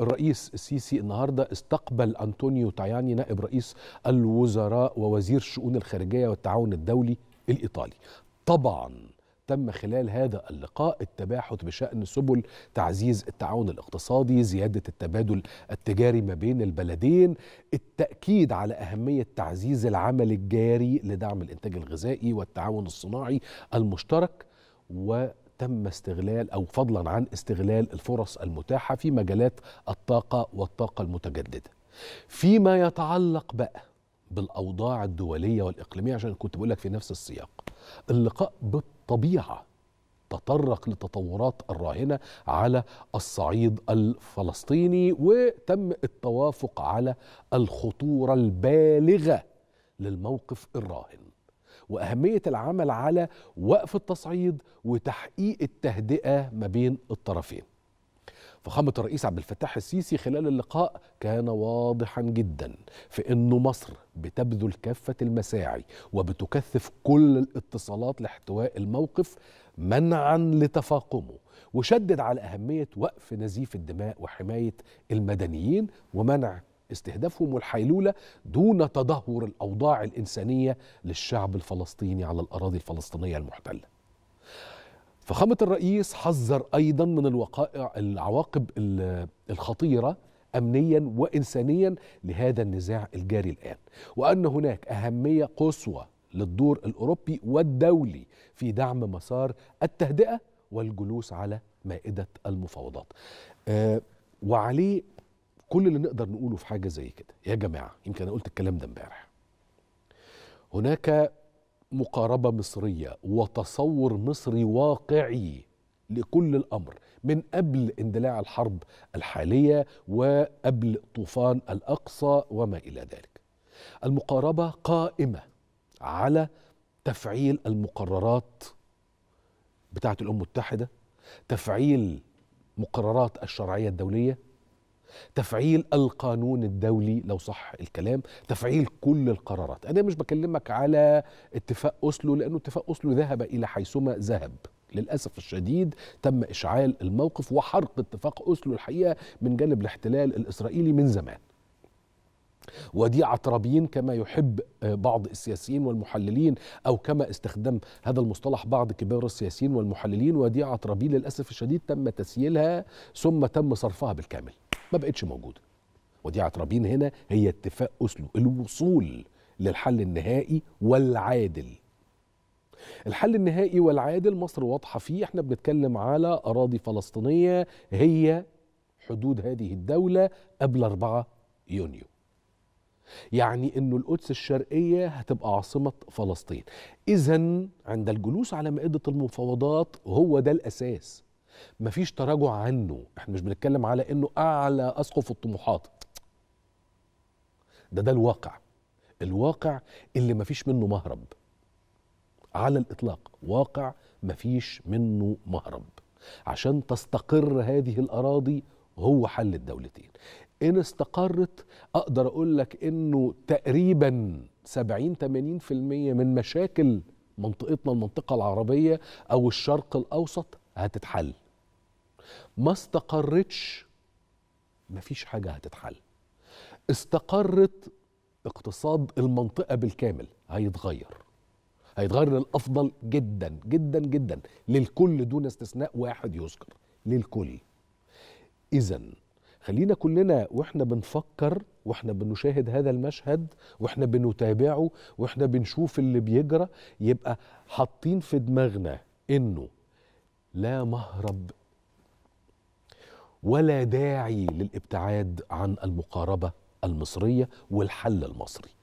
الرئيس السيسي النهارده استقبل انطونيو تاياني نائب رئيس الوزراء ووزير الشؤون الخارجيه والتعاون الدولي الايطالي. طبعا تم خلال هذا اللقاء التباحث بشان سبل تعزيز التعاون الاقتصادي، زياده التبادل التجاري ما بين البلدين، التاكيد على اهميه تعزيز العمل الجاري لدعم الانتاج الغذائي والتعاون الصناعي المشترك و تم استغلال او فضلا عن استغلال الفرص المتاحه في مجالات الطاقه والطاقه المتجدده. فيما يتعلق بقى بالاوضاع الدوليه والاقليميه عشان كنت بقول لك في نفس السياق. اللقاء بالطبيعه تطرق للتطورات الراهنه على الصعيد الفلسطيني وتم التوافق على الخطوره البالغه للموقف الراهن. واهميه العمل على وقف التصعيد وتحقيق التهدئه ما بين الطرفين. فخامة الرئيس عبد الفتاح السيسي خلال اللقاء كان واضحا جدا في انه مصر بتبذل كافة المساعي وبتكثف كل الاتصالات لاحتواء الموقف منعا لتفاقمه وشدد على أهمية وقف نزيف الدماء وحماية المدنيين ومنع استهدافهم والحيلولة دون تدهور الأوضاع الإنسانية للشعب الفلسطيني على الأراضي الفلسطينية المحتلة فخامة الرئيس حذر أيضا من الوقائع العواقب الخطيرة أمنيا وإنسانيا لهذا النزاع الجاري الآن وأن هناك أهمية قصوى للدور الأوروبي والدولي في دعم مسار التهدئة والجلوس على مائدة المفاوضات أه وعليه كل اللي نقدر نقوله في حاجه زي كده يا جماعه يمكن انا قلت الكلام ده امبارح هناك مقاربه مصريه وتصور مصري واقعي لكل الامر من قبل اندلاع الحرب الحاليه وقبل طوفان الاقصى وما الى ذلك. المقاربه قائمه على تفعيل المقررات بتاعه الامم المتحده، تفعيل مقررات الشرعيه الدوليه، تفعيل القانون الدولي لو صح الكلام تفعيل كل القرارات انا مش بكلمك على اتفاق اوسلو لانه اتفاق اوسلو ذهب الى حيثما ذهب للاسف الشديد تم اشعال الموقف وحرق اتفاق اوسلو الحقيقه من جانب الاحتلال الاسرائيلي من زمان ودي عطربين كما يحب آه، بعض السياسيين والمحللين او كما استخدم هذا المصطلح بعض كبار السياسيين والمحللين ودي عطربين للاسف الشديد تم تسييلها ثم تم صرفها بالكامل ما بقتش موجوده ودي عطربين هنا هي اتفاق أسلو الوصول للحل النهائي والعادل الحل النهائي والعادل مصر واضحة فيه احنا بنتكلم على أراضي فلسطينية هي حدود هذه الدولة قبل 4 يونيو يعني أنه القدس الشرقية هتبقى عاصمة فلسطين إذا عند الجلوس على مائدة المفاوضات هو ده الأساس مفيش تراجع عنه احنا مش بنتكلم على انه اعلى اسقف الطموحات ده ده الواقع الواقع اللي مفيش منه مهرب على الاطلاق واقع مفيش منه مهرب عشان تستقر هذه الاراضي هو حل الدولتين ان استقرت اقدر اقول لك انه تقريبا 70 80% من مشاكل منطقتنا المنطقه العربيه او الشرق الاوسط هتتحل ما استقرتش مفيش حاجة هتتحل استقرت اقتصاد المنطقة بالكامل هيتغير هيتغير للأفضل جدا جدا جدا للكل دون استثناء واحد يذكر للكل إذا خلينا كلنا واحنا بنفكر واحنا بنشاهد هذا المشهد واحنا بنتابعه واحنا بنشوف اللي بيجرى يبقى حاطين في دماغنا انه لا مهرب ولا داعي للابتعاد عن المقاربه المصريه والحل المصري